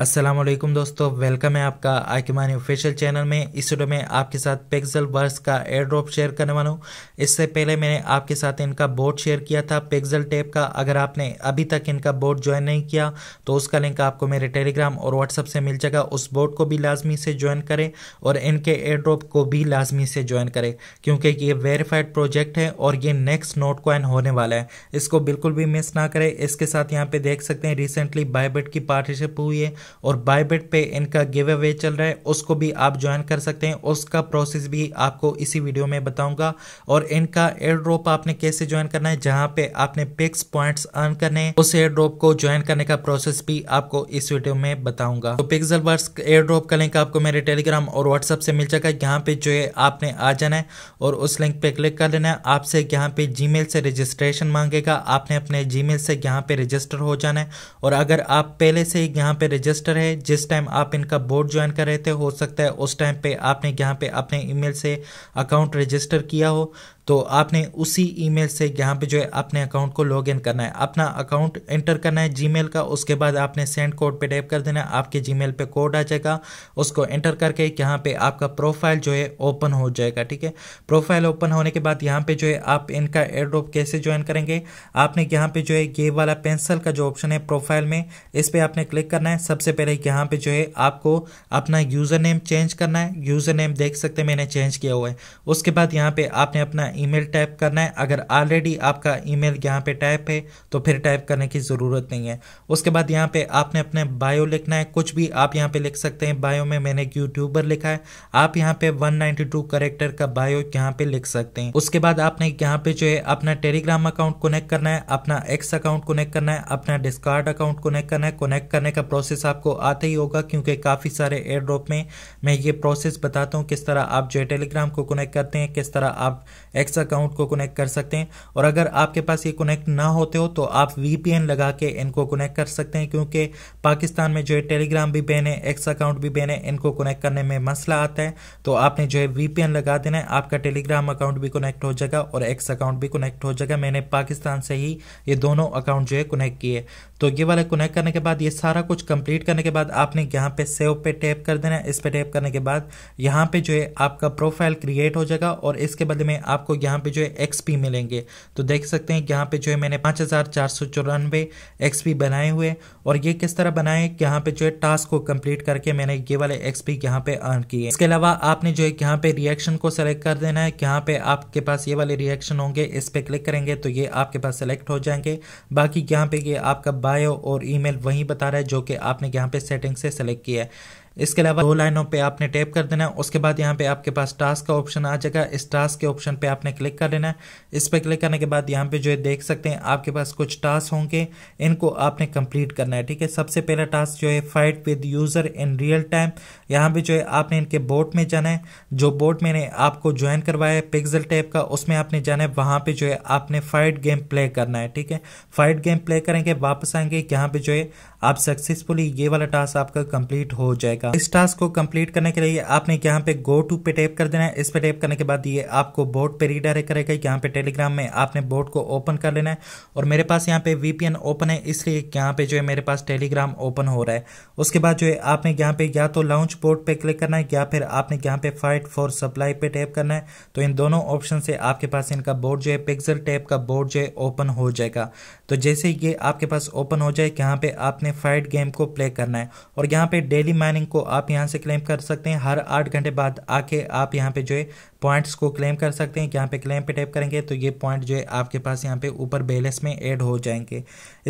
असलम दोस्तों वेलकम है आपका मानी ऑफिशियल चैनल में इस वीडियो में आपके साथ पिक्सल वर्स का एयर ड्रॉप शेयर करने वाला हूँ इससे पहले मैंने आपके साथ इनका बोर्ड शेयर किया था पिक्सल टेप का अगर आपने अभी तक इनका बोर्ड ज्वाइन नहीं किया तो उसका लिंक आपको मेरे टेलीग्राम और व्हाट्सअप से मिल जाएगा उस बोर्ड को भी लाजमी से ज्वाइन करें और इनके एयर ड्रॉप को भी लाजमी से ज्वाइन करें क्योंकि ये वेरीफाइड प्रोजेक्ट है और ये नेक्स्ट नोट कॉइन होने वाला है इसको बिल्कुल भी मिस ना करें इसके साथ यहाँ पर देख सकते हैं रिसेंटली बायबेट की पार्टनरशिप हुई है और बायबिट पे इनका गिव अवे चल रहा है उसको भी आप ज्वाइन कर सकते हैं उसका प्रोसेस भी आपको इसी वीडियो में बताऊंगा और इनका एयर ड्रॉप आपने कैसे ज्वाइन करना है जहां पे आपने पिक्स पॉइंट्स अर्न करने हैं उस एयर ड्रॉप को ज्वाइन करने का प्रोसेस भी आपको इस वीडियो में बताऊंगा तो पिक्सल वर्स एयर ड्रॉप का लिंक आपको मेरे टेलीग्राम और व्हाट्सअप से मिल जाएगा यहाँ पे जो है आपने आ जाना है और उस लिंक पे क्लिक कर लेना है आपसे यहाँ पे जी से रजिस्ट्रेशन मांगेगा आपने अपने जी से यहाँ पे रजिस्टर हो जाना है और अगर आप पहले से ही यहाँ पे रजिस्टर इन्वेस्टर है जिस टाइम आप इनका बोर्ड ज्वाइन कर रहे थे हो सकता है उस टाइम पे आपने यहाँ पे अपने ईमेल से अकाउंट रजिस्टर किया हो तो आपने उसी ईमेल से यहाँ पे जो है अपने अकाउंट को लॉग इन करना है अपना अकाउंट एंटर करना है जीमेल का उसके बाद आपने सेंड कोड पे टैप कर देना है आपके जीमेल पे कोड आ जाएगा उसको एंटर करके यहाँ पे आपका प्रोफाइल जो है ओपन हो जाएगा ठीक है प्रोफाइल ओपन होने के बाद यहाँ पे जो है आप इनका एयरड्रॉप कैसे ज्वाइन करेंगे आपने यहाँ पे जो है ये वाला पेंसिल का जो ऑप्शन है प्रोफाइल में इस पर आपने क्लिक करना है सबसे पहले यहाँ पे जो है आपको अपना यूज़र नेम चेंज करना है यूज़र नेम देख सकते हैं मैंने चेंज किया हुआ है उसके बाद यहाँ पे आपने अपना ईमेल टाइप करना है अगर ऑलरेडी आपका ईमेल यहाँ पे टाइप है तो फिर टाइप करने की ज़रूरत नहीं है उसके बाद यहाँ पे आपने अपने बायो लिखना है कुछ भी आप यहाँ पे लिख सकते हैं बायो में मैंने एक यूट्यूबर लिखा है आप यहाँ पे 192 करेक्टर का बायो यहाँ पे लिख सकते हैं उसके बाद आपने यहाँ पे जो है अपना टेलीग्राम अकाउंट कनेक्ट करना है अपना एक्स अकाउंट कनेक्ट करना है अपना डिस्कार्ड अकाउंट कनेक्ट करना है कनेक्ट करने का प्रोसेस आपको आता ही होगा क्योंकि काफ़ी सारे एयर ड्रॉप में मैं ये प्रोसेस बताता हूँ किस तरह आप जो है टेलीग्राम को कनेक्ट करते हैं किस तरह आप एक्स अकाउंट को कनेक्ट कर सकते हैं और अगर आपके पास ये कनेक्ट ना होते हो तो आप वीपीएन लगा के इनको कनेक्ट कर सकते हैं क्योंकि पाकिस्तान में जो है टेलीग्राम भी बैन है एक्स अकाउंट भी बैन है इनको कनेक्ट करने में मसला आता है तो आपने जो है वीपीएन लगा देना है आपका टेलीग्राम अकाउंट भी कनेक्ट हो जाएगा और एक्स अकाउंट भी कनेक्ट हो जाएगा मैंने पाकिस्तान से ही ये दोनों अकाउंट जो है कनेक्ट किए तो ये वाला कनेक्ट करने के बाद ये सारा कुछ कंप्लीट करने के बाद आपने यहाँ पे सेव पे टैप कर देना है इस पे टैप करने के बाद यहाँ पे जो है आपका प्रोफाइल क्रिएट हो जाएगा और इसके बदले में आपको यहाँ पे जो है एक्सपी मिलेंगे तो देख सकते हैं यहाँ पे जो है मैंने पाँच हज़ार चार सौ चौरानवे एक्सपी बनाए हुए और ये किस तरह बनाए यहाँ पे जो है टास्क को कम्प्लीट करके मैंने ये वाले एक्सपी यहाँ पे अर्न किए इसके अलावा आपने जो है यहाँ पे रिएक्शन को सेलेक्ट कर देना है यहाँ पे आपके पास ये वाले रिएक्शन होंगे इस पर क्लिक करेंगे तो ये आपके पास सेलेक्ट हो जाएंगे बाकी यहाँ पे ये आपका बायो और ईमेल वही बता रहा है जो कि आपने यहाँ पे सेटिंग से सेलेक्ट किया है इसके अलावा दो लाइनों पे आपने टैप कर देना है उसके बाद यहाँ पे आपके पास टास्क का ऑप्शन आ जाएगा इस टास्क के ऑप्शन पे आपने क्लिक कर लेना है इस पर क्लिक करने के बाद यहाँ पे जो है देख सकते हैं आपके पास कुछ टास्क होंगे इनको आपने कंप्लीट करना है ठीक है सबसे पहला टास्क जो है fight with user in real time यहाँ पर जो है आपने इनके बोट में जाना है जो बोट मैंने आपको ज्वाइन करवाया है पिक्जल टैप का उसमें आपने जाना है वहाँ पर जो है आपने फाइट गेम प्ले करना है ठीक है फाइट गेम प्ले करेंगे वापस आएंगे यहाँ पर जो है आप सक्सेसफुली ये वाला टास्क आपका कंप्लीट हो जाएगा जाएगा इस टास्क को कंप्लीट करने के लिए आपने यहाँ पे गो टू पे टेप कर देना है इस पे टेप करने के बाद ये आपको बोर्ड पे रीडायरेक्ट करेगा यहाँ पे टेलीग्राम में आपने बोर्ड को ओपन कर लेना है और मेरे पास यहाँ पे वीपीएन ओपन है इसलिए यहाँ पे जो है मेरे पास टेलीग्राम ओपन हो रहा है उसके बाद जो है आपने यहाँ पे या तो लॉन्च बोर्ड पे क्लिक करना है या फिर आपने यहाँ पे फाइट फॉर सप्लाई पे टैप करना है तो इन दोनों ऑप्शन से आपके पास इनका बोर्ड जो है पिक्सल टैप का बोर्ड जो है ओपन हो जाएगा तो जैसे ये आपके पास ओपन हो जाए यहाँ पे आपने फाइट गेम को प्ले करना है और यहाँ पे डेली माइनिंग को आप यहाँ से क्लेम कर सकते हैं हर आठ घंटे बाद आके आप यहाँ पे जो है पॉइंट्स को क्लेम कर सकते हैं यहाँ पे क्लेम पे टैप करेंगे तो ये पॉइंट जो है आपके पास यहाँ पे ऊपर बैलेंस में ऐड हो जाएंगे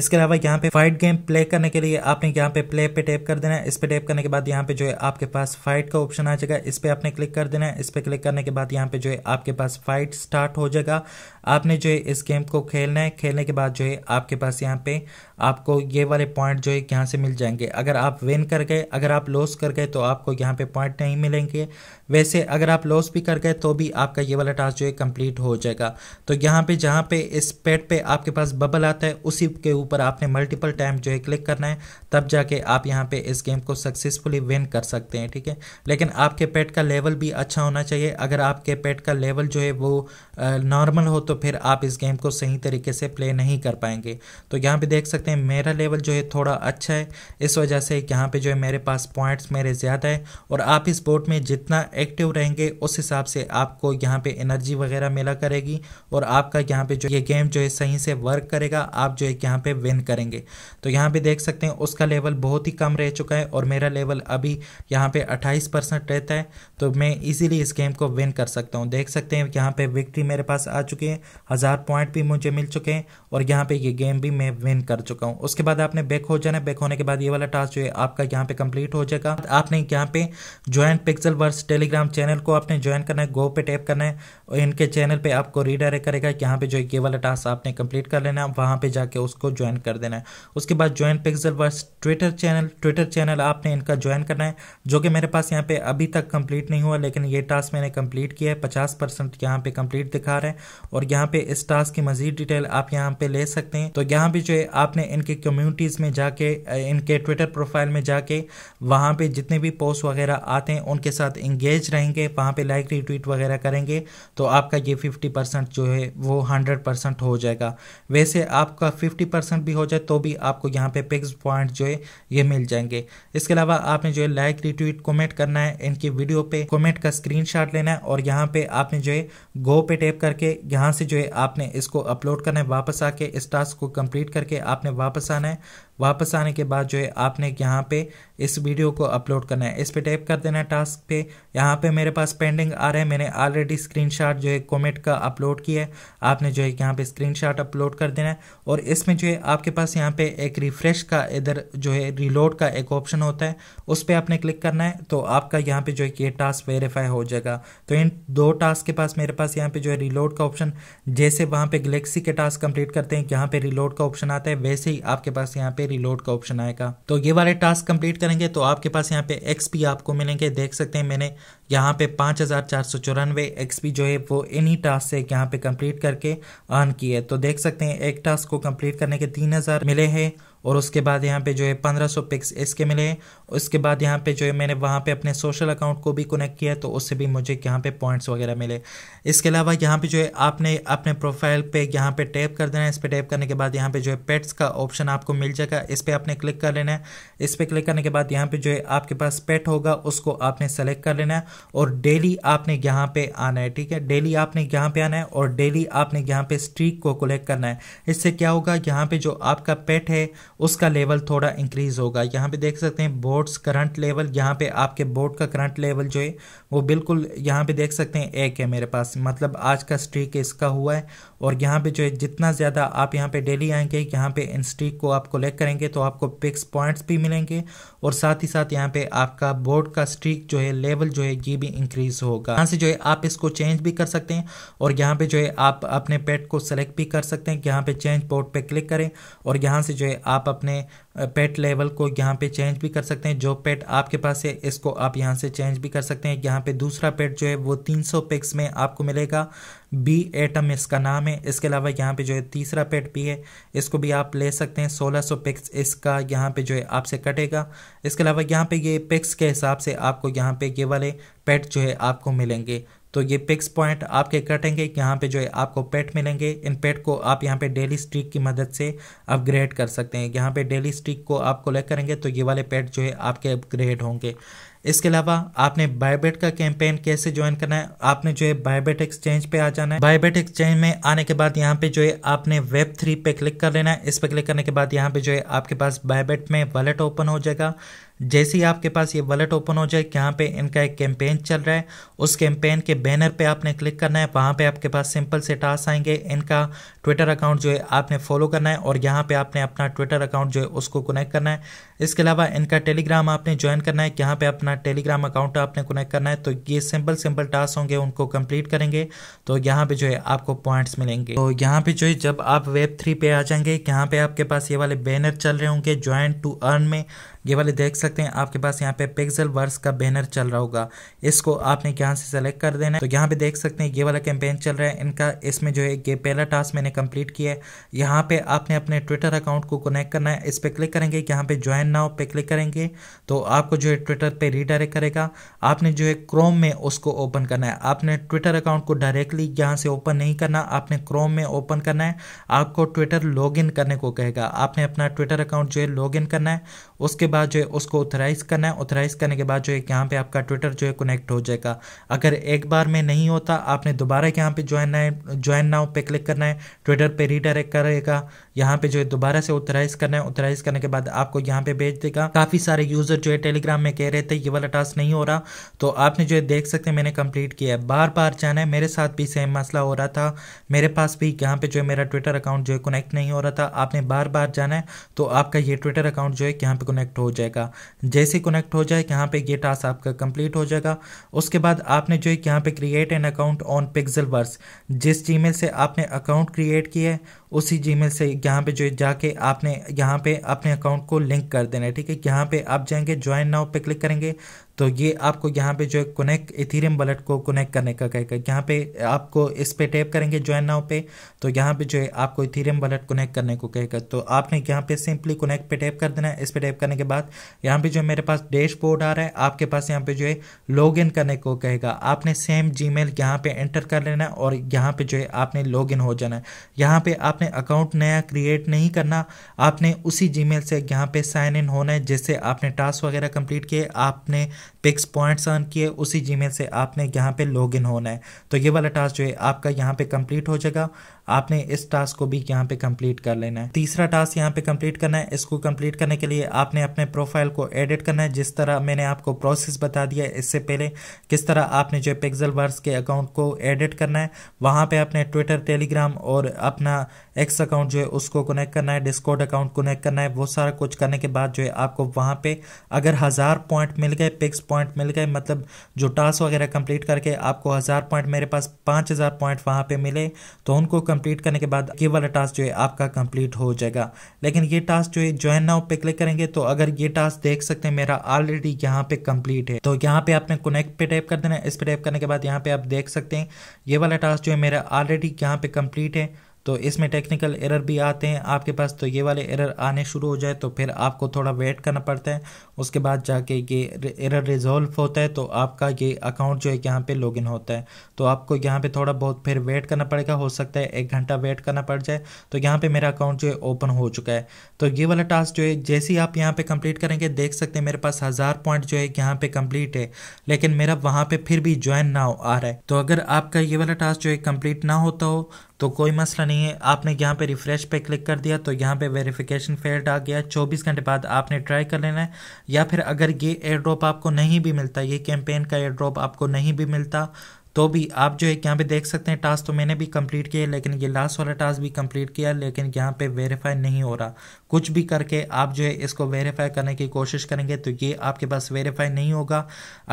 इसके अलावा यहाँ पे फाइट गेम प्ले करने के लिए आपने यहाँ पे प्ले पे टैप कर देना है इस पर टैप करने के बाद यहाँ पे जो है आपके पास फाइट का ऑप्शन आ जाएगा इस पर आपने क्लिक कर देना है इस पर क्लिक करने के बाद यहाँ पे जो है आपके पास फाइट स्टार्ट हो जाएगा आपने जो है इस गेम को खेलना है खेलने के बाद जो है आपके पास यहाँ पे आपको ये वाले पॉइंट जो है यहाँ से मिल जाएंगे अगर आप विन कर गए अगर आप लॉस यूज़ कर गए तो आपको यहाँ पे पॉइंट नहीं मिलेंगे वैसे अगर आप लॉस भी कर गए तो भी आपका ये वाला टास्क जो है कंप्लीट हो जाएगा तो यहाँ पे जहाँ पे इस पेड पे आपके पास बबल आता है उसी के ऊपर आपने मल्टीपल टाइम जो है क्लिक करना है तब जाके आप यहाँ पे इस गेम को सक्सेसफुली विन कर सकते हैं ठीक है लेकिन आपके पेट का लेवल भी अच्छा होना चाहिए अगर आपके पेट का लेवल जो है वो नॉर्मल हो तो फिर आप इस गेम को सही तरीके से प्ले नहीं कर पाएंगे तो यहाँ पर देख सकते हैं मेरा लेवल जो है थोड़ा अच्छा है इस वजह से यहाँ पर जो है मेरे पास पॉइंट्स मेरे ज़्यादा है और आप इस बोर्ड में जितना एक्टिव रहेंगे उस हिसाब से आपको यहाँ पे एनर्जी वगैरह मिला करेगी और आपका यहाँ पे जो ये गेम जो है सही से वर्क करेगा आप जो है यहाँ पे विन करेंगे तो यहाँ पे देख सकते हैं उसका लेवल बहुत ही कम रह चुका है और मेरा लेवल अभी यहाँ पे 28 परसेंट रहता है तो मैं इजीली इस गेम को विन कर सकता हूँ देख सकते हैं यहाँ पे विक्ट्री मेरे पास आ चुकी है हज़ार पॉइंट भी मुझे मिल चुके हैं और यहाँ पे ये गेम भी मैं विन कर चुका हूँ उसके बाद आपने बैक हो जाना बैक होने के बाद ये वाला टास्क जो है आपका यहाँ पे कंप्लीट हो जाएगा आपने यहाँ पे join Pixelverse tele Telegram channel को आपने ज्वाइन करना है गो पे टैप करना है और इनके चैनल पे आपको रीडायरेक्ट करेगा कि यहाँ पे जो ये वाला टास्क आपने कंप्लीट कर लेना है वहाँ पे जाके उसको ज्वाइन कर देना है उसके बाद join Pixelverse Twitter channel Twitter channel आपने इनका ज्वाइन करना है जो कि मेरे पास यहाँ पे अभी तक कंप्लीट नहीं हुआ लेकिन ये टास्क मैंने कंप्लीट किया है पचास परसेंट यहाँ पे कंप्लीट दिखा रहे हैं और यहाँ पे इस टास्क की मजीद डिटेल आप यहाँ पे ले सकते हैं तो यहाँ पे जो है आपने इनके कम्युनिटीज़ में जाके इनके ट्विटर प्रोफाइल में जाके वहाँ पे जितने भी पोस्ट वगैरह आते हैं उनके साथ इंगेज एंगेज रहेंगे वहाँ पे लाइक रिट्वीट वगैरह करेंगे तो आपका ये फिफ्टी परसेंट जो है वो हंड्रेड परसेंट हो जाएगा वैसे आपका फिफ्टी परसेंट भी हो जाए तो भी आपको यहाँ पे पिक्स पॉइंट जो है ये मिल जाएंगे इसके अलावा आपने जो है लाइक रिट्वीट कॉमेंट करना है इनकी वीडियो पे कॉमेंट का स्क्रीन लेना है और यहाँ पे आपने जो है गो पे टेप करके यहाँ से जो है आपने इसको अपलोड करना है वापस आके इस टास्क को कम्प्लीट करके आपने वापस आना है वापस आने के बाद जो है आपने यहाँ पे इस वीडियो को अपलोड करना है इस पर टैप कर देना है टास्क पे यहाँ पे मेरे पास पेंडिंग आ रहा है मैंने ऑलरेडी स्क्रीनशॉट जो है कोमेट का अपलोड किया है आपने जो है यहाँ पे स्क्रीनशॉट अपलोड कर देना है और इसमें जो है आपके पास यहाँ पे एक रिफ्रेश का इधर जो है रिलोड का एक ऑप्शन होता है उस पर आपने क्लिक करना है तो आपका यहाँ पे जो है ये टास्क वेरीफाई हो जाएगा तो इन दो टास्क के पास मेरे पास यहाँ पे जो है रिलोड का ऑप्शन जैसे वहाँ पे गलेक्सी के टास्क कंप्लीट करते हैं यहाँ पे रिलोड का ऑप्शन आता है वैसे ही आपके पास यहाँ पे रिलोड का ऑप्शन आएगा तो ये वाले टास्क कंप्लीट करेंगे तो आपके पास यहाँ पे एक्सपी आपको मिलेंगे देख सकते हैं मैंने यहाँ पे पाँच हज़ार चार सौ चौरानवे एक्सपी जो है वो इन्हीं टास्क से यहाँ पे कंप्लीट करके अर्न किए तो देख सकते हैं एक टास्क को कंप्लीट करने के तीन हज़ार मिले हैं और उसके बाद यहाँ पे जो है पंद्रह सौ पिक्स इसके मिले उसके बाद यहाँ पे जो है मैंने वहाँ पे अपने सोशल अकाउंट को भी कनेक्ट किया तो उससे भी मुझे यहाँ पे पॉइंट्स वगैरह मिले इसके अलावा यहाँ पे जो है आपने अपने प्रोफाइल पे यहाँ पे टैप कर देना है इस पर टैप करने के बाद यहाँ पे जो है पेट्स का ऑप्शन आपको मिल जाएगा इस पर आपने क्लिक कर लेना है इस पर क्लिक करने के बाद यहाँ पे जो है आपके पास पेट होगा उसको आपने सेलेक्ट कर लेना है और डेली आपने यहाँ पे आना है ठीक है डेली आपने यहाँ पे आना है और डेली आपने यहाँ पे स्ट्रीक को कलेक्ट करना है इससे क्या होगा यहाँ पे जो आपका पेट है उसका लेवल थोड़ा इंक्रीज़ होगा यहाँ पे देख सकते हैं बोर्ड्स करंट लेवल यहाँ पे आपके बोर्ड का करंट लेवल जो है वो बिल्कुल यहाँ पे देख सकते हैं एक है मेरे पास मतलब आज का स्ट्रीक इसका हुआ है और यहाँ पे जो है जितना ज़्यादा आप यहाँ पे डेली आएंगे यहाँ पे इन स्ट्रीक को आप कलेक्ट करेंगे तो आपको पिक्स पॉइंट्स भी मिलेंगे और साथ ही साथ यहाँ पे आपका बोर्ड का स्ट्रीक जो है लेवल जो है ये भी इंक्रीज होगा यहाँ से जो है आप इसको चेंज भी कर सकते हैं और यहाँ पे जो है आप अपने पेट को सेलेक्ट भी कर सकते हैं यहाँ पे चेंज बोर्ड पे क्लिक करें और यहाँ से जो है आप अपने पेट लेवल को यहाँ पे चेंज भी कर सकते हैं जो पेट आपके पास है इसको आप यहाँ से चेंज भी कर सकते हैं यहाँ पे दूसरा पेट जो है वो 300 पिक्स में आपको मिलेगा बी एटम इसका नाम है इसके अलावा यहाँ पे जो है तीसरा पेट भी है इसको भी आप ले सकते हैं 1600 पिक्स इसका यहाँ पे जो है आपसे कटेगा इसके अलावा यहाँ पे ये पिक्स के हिसाब से आपको यहाँ पे ये वाले पेट जो है आपको मिलेंगे तो ये पिक्स पॉइंट आपके कटेंगे यहाँ पे जो है आपको पेट मिलेंगे इन पेट को आप यहाँ पे डेली स्ट्रिक की मदद से अपग्रेड कर सकते हैं यहाँ पे डेली स्ट्रिक को आप कलेक्ट करेंगे तो ये वाले पेट जो है आपके अपग्रेड होंगे इसके अलावा आपने बायोबेट का कैंपेन कैसे ज्वाइन करना है आपने जो है बायोबेट एक्सचेंज पे आ जाना है बायोबेट एक्सचेंज में आने के बाद यहाँ पे जो है आपने वेब थ्री पे क्लिक कर लेना है इस पे क्लिक करने के बाद यहाँ पे जो है आपके पास बायोबेट में वॉलेट ओपन हो जाएगा जैसे ही आपके पास ये वॉलेट ओपन हो जाए यहाँ पे इनका एक कैंपेन चल रहा है उस कैंपेन के बैनर पे आपने क्लिक करना है वहाँ पे आपके पास सिंपल से टास्क आएंगे इनका ट्विटर अकाउंट जो है आपने फॉलो करना है और यहाँ पे आपने अपना ट्विटर अकाउंट जो है उसको कनेक्ट करना है इसके अलावा इनका टेलीग्राम आपने ज्वाइन करना है यहाँ पे अपना टेलीग्राम अकाउंट आपने कनेक्ट करना है तो ये सिंपल सिंपल टास्क होंगे उनको कंप्लीट करेंगे तो यहाँ पे जो है आपको पॉइंट्स मिलेंगे तो यहाँ पे जो है जब आप वेब थ्री पे आ जाएंगे यहाँ पे आपके पास ये वाले बैनर चल रहे होंगे ज्वाइन टू अर्न में ये वाले देख सकते हैं आपके पास यहाँ पे पिक्सल वर्स का बैनर चल रहा होगा इसको आपने यहाँ से सेलेक्ट कर देना है तो यहाँ पे देख सकते हैं ये वाला कैंपेन चल रहा है इनका इसमें जो है ये पहला टास्क मैंने कंप्लीट किया है यहाँ पे आपने अपने ट्विटर अकाउंट को कनेक्ट करना है इस पर क्लिक करेंगे यहाँ पे ज्वाइन साइन नाउ पे क्लिक करेंगे तो आपको जो है ट्विटर पे रीडायरेक्ट करेगा आपने जो है क्रोम में उसको ओपन करना है आपने ट्विटर अकाउंट को डायरेक्टली यहाँ से ओपन नहीं करना आपने क्रोम में ओपन करना है आपको ट्विटर लॉगिन करने को कहेगा आपने अपना ट्विटर अकाउंट जो है लॉगिन करना है उसके बाद जो है उसको ऑथराइज करना है ऑथराइज करने के बाद जो है यहाँ पे आपका ट्विटर जो है कनेक्ट हो जाएगा अगर एक बार में नहीं होता आपने दोबारा यहाँ पे ज्वाइन ज्वाइन नाउ पे क्लिक करना है ट्विटर पे रीडायरेक्ट करेगा यहाँ पे जो है दोबारा से ऑथराइज करना है ऑथराइज करने के बाद आपको यहाँ पे भेज देगा काफ़ी सारे यूज़र जो है टेलीग्राम में कह रहे थे ये वाला टास्क नहीं हो रहा तो आपने जो है देख सकते हैं मैंने कंप्लीट किया है बार बार जाना है मेरे साथ भी सेम मसला हो रहा था मेरे पास भी यहाँ पे जो है मेरा ट्विटर अकाउंट जो है कनेक्ट नहीं हो रहा था आपने बार बार जाना है तो आपका ये ट्विटर अकाउंट जो है यहाँ पे कनेक्ट हो जाएगा जैसे कनेक्ट हो जाए यहाँ पे ये टास्क आपका कंप्लीट हो जाएगा उसके बाद आपने जो है यहाँ पे create an account on Pixel जिस जी से आपने अकाउंट क्रिएट किया है उसी जी से यहाँ पे जो जाके आपने यहाँ पे अपने अकाउंट को लिंक कर देना है ठीक है यहाँ पे आप जाएंगे ज्वाइन नाउ पे क्लिक करेंगे तो ये आपको यहाँ पे जो है कनेक्ट इथेरियम वॉलेट को कनेक्ट करने का कहेगा यहाँ पे आपको इस पे टैप करेंगे ज्वाइन नाउ पे तो यहाँ पे जो है आपको इथेरियम वॉलेट कनेक्ट करने को कहेगा तो आपने यहाँ पे सिंपली कनेक्ट पे टैप कर देना है इस पे टैप करने के बाद यहाँ पे जो मेरे पास डैशबोर्ड आ रहा है आपके पास यहाँ पे जो है लॉग इन करने को कहेगा आपने सेम जी मेल यहाँ पे एंटर कर लेना है और यहाँ पे जो है आपने लॉग इन हो जाना है यहाँ पे आपने अकाउंट नया क्रिएट नहीं करना आपने उसी जी से यहाँ पे साइन इन होना है जिससे आपने टास्क वगैरह कंप्लीट किए आपने पिक्स पॉइंट्स अर्न किए उसी जीमेल से आपने यहाँ पे लॉग इन होना है तो ये वाला टास्क जो है आपका यहाँ पे कंप्लीट हो जाएगा आपने इस टास्क को भी यहाँ पे कंप्लीट कर लेना है तीसरा टास्क यहाँ पे कंप्लीट करना है इसको कंप्लीट करने के लिए आपने अपने प्रोफाइल को एडिट करना है जिस तरह मैंने आपको प्रोसेस बता दिया इससे पहले किस तरह आपने जो पिक्जल वर्स के अकाउंट को एडिट करना है वहाँ पे आपने ट्विटर टेलीग्राम और अपना एक्स अकाउंट जो है उसको कनेक्ट करना है डिस्कोड अकाउंट कनेक्ट करना है वो सारा कुछ करने के बाद जो है आपको वहाँ पे अगर हज़ार पॉइंट मिल गए पिक्स पॉइंट मिल गए मतलब जो टास्क वगैरह कंप्लीट करके आपको हज़ार पॉइंट मेरे पास पाँच हज़ार पॉइंट वहाँ पे मिले तो उनको कंप्लीट करने के बाद ये वाला टास्क जो है आपका कंप्लीट हो जाएगा लेकिन ये टास्क जो है ज्वाइन नाउ पे क्लिक करेंगे तो अगर ये टास्क देख सकते हैं मेरा ऑलरेडी यहाँ पे कंप्लीट है तो यहाँ पे आपने कनेक्ट पे टाइप कर देना है इस पे टाइप करने के बाद यहाँ पे आप देख सकते हैं ये वाला टास्क जो है मेरा ऑलरेडी यहाँ पे कंप्लीट है तो इसमें टेक्निकल एरर भी आते हैं आपके पास तो ये वाले एरर आने शुरू हो जाए तो फिर आपको थोड़ा वेट करना पड़ता है उसके बाद जाके ये एरर रिजॉल्व होता है तो आपका ये अकाउंट जो है यहाँ पे लॉगिन होता है तो आपको यहाँ पे थोड़ा बहुत फिर वेट करना पड़ेगा हो सकता है एक घंटा वेट करना पड़ जाए तो यहाँ पर मेरा अकाउंट जो है ओपन हो चुका है तो ये वाला टास्क जो है जैसे ही आप यहाँ पर कंप्लीट करेंगे देख सकते हैं मेरे पास हज़ार पॉइंट जो है यहाँ पे कंप्लीट है लेकिन मेरा वहाँ पर फिर भी ज्वाइन ना आ रहा है तो अगर आपका ये वाला टास्क जो है कंप्लीट ना होता हो तो कोई मसला नहीं है आपने यहाँ पे रिफ़्रेश पे क्लिक कर दिया तो यहाँ पे वेरिफिकेशन फेल्ड आ गया 24 घंटे बाद आपने ट्राई कर लेना है या फिर अगर ये एयर ड्रॉप आपको नहीं भी मिलता ये कैंपेन का एयर ड्रॉप आपको नहीं भी मिलता तो भी आप जो है यहाँ पे देख सकते हैं टास्क तो मैंने भी कंप्लीट किया लेकिन ये लास्ट वाला टास्क भी कंप्लीट किया लेकिन यहाँ पे वेरीफाई नहीं हो रहा कुछ भी करके आप जो है इसको वेरीफाई करने की कोशिश करेंगे तो ये आपके पास वेरीफाई नहीं होगा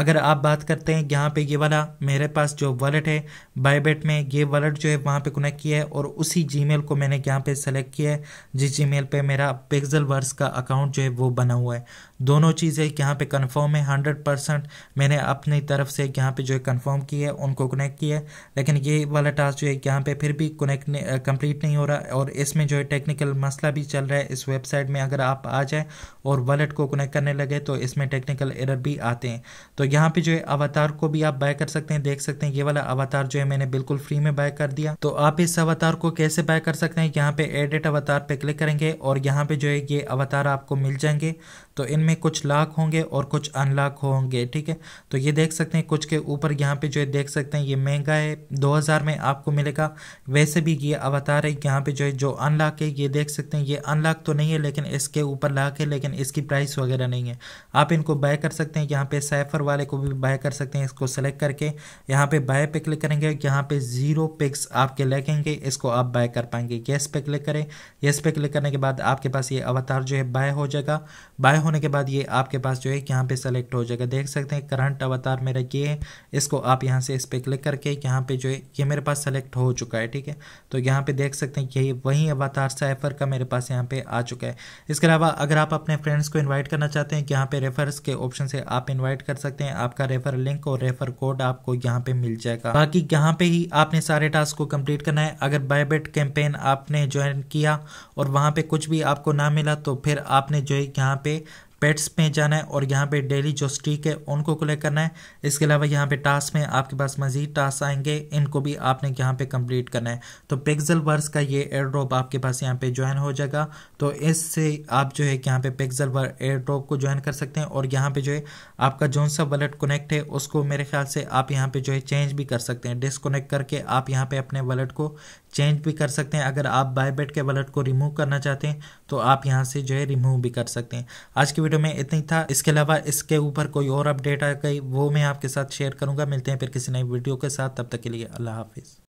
अगर आप बात करते हैं यहाँ पे ये वाला मेरे पास जो वॉलेट है बायबेट में ये वॉलेट जो है वहाँ पे कनेक्ट किया है और उसी जी को मैंने यहाँ पे सेलेक्ट किया है जिस जी मेल मेरा पिक्जल वर्स का अकाउंट जो है वो बना हुआ है दोनों चीज़ें यहाँ पे कन्फर्म है हंड्रेड परसेंट मैंने अपनी तरफ से यहाँ पे जो है कन्फर्म की है उन उनको कनेक्ट किया लेकिन ये वाला टास्क जो है यहाँ पे फिर भी कनेक्ट कंप्लीट नहीं हो रहा और इसमें जो है टेक्निकल मसला भी चल रहा है इस वेबसाइट में अगर आप आ जाए और वॉलेट को कनेक्ट करने लगे तो इसमें टेक्निकल एरर भी आते हैं तो यहाँ पे जो है अवतार को भी आप बाय कर सकते हैं देख सकते हैं ये वाला अवतार जो है मैंने बिल्कुल फ्री में बाय कर दिया तो आप इस अवतार को कैसे बाय कर सकते हैं यहाँ पे एडिट अवतार पे क्लिक करेंगे और यहाँ पे जो है ये अवतार आपको मिल जाएंगे तो इनमें कुछ लाख होंगे और कुछ अनलाख होंगे ठीक है तो ये देख सकते हैं कुछ के ऊपर यहाँ पे जो है देख सकते सकते हैं ये महंगा है 2000 में आपको मिलेगा वैसे भी ये अवतार है यहाँ पे जो है जो अनलॉक है ये देख सकते हैं ये अनलॉक तो नहीं है लेकिन इसके ऊपर लॉक है लेकिन इसकी प्राइस वगैरह नहीं है आप इनको बाय कर सकते हैं यहाँ पे साइफर वाले को भी बाय कर सकते हैं इसको सेलेक्ट करके यहाँ पे बाय पे क्लिक करेंगे यहाँ पे जीरो पिक्स आपके लगेंगे इसको आप बाय कर पाएंगे गैस पे क्लिक करें गैस पे क्लिक करने के बाद आपके पास ये अवतार जो है बाय हो जाएगा बाय होने के बाद ये आपके पास जो है यहाँ पे सेलेक्ट हो जाएगा देख सकते हैं करंट अवतार मेरा ये है इसको आप यहाँ से इस पर क्लिक करके यहाँ पे जो है ये मेरे पास सेलेक्ट हो चुका है ठीक है तो यहाँ पे देख सकते हैं कि यही वही अवतार साइफर का मेरे पास यहाँ पे आ चुका है इसके अलावा अगर आप अपने फ्रेंड्स को इन्वाइट करना चाहते हैं यहाँ पे रेफर्स के ऑप्शन से आप इन्वाइट कर सकते हैं आपका रेफर लिंक और रेफर कोड आपको यहाँ पे मिल जाएगा बाकी यहाँ पे ही आपने सारे टास्क को कम्प्लीट करना है अगर बायबेट कैंपेन आपने ज्वाइन किया और वहाँ पे कुछ भी आपको ना मिला तो फिर आपने जो है यहाँ पे पेट्स में जाना है और यहाँ पे डेली जो स्ट्रीक है उनको क्लेक्ट करना है इसके अलावा यहाँ पे टास्क में आपके पास मजीद टास्क आएंगे इनको भी आपने यहाँ पे कंप्लीट करना है तो पिक्जल वर्स का ये एयर ड्रॉप आपके पास यहाँ पे ज्वाइन हो जाएगा तो इससे आप जो है यहाँ पे पिक्जल वर्स एयर ड्रॉप को ज्वाइन कर सकते हैं और यहाँ पे जो है आपका जौन सा वलेट कनेक्ट है उसको मेरे ख्याल से आप यहाँ पे जो है चेंज भी कर सकते हैं डिसकोनेक्ट करके आप यहाँ पे अपने वलेट को चेंज भी कर सकते हैं अगर आप बाय के वॉलेट को रिमूव करना चाहते हैं तो आप यहाँ से जो है रिमूव भी कर सकते हैं आज की वीडियो में इतना ही था इसके अलावा इसके ऊपर कोई और अपडेट आ गई वो मैं आपके साथ शेयर करूँगा मिलते हैं फिर किसी नई वीडियो के साथ तब तक के लिए अल्लाह हाफिज़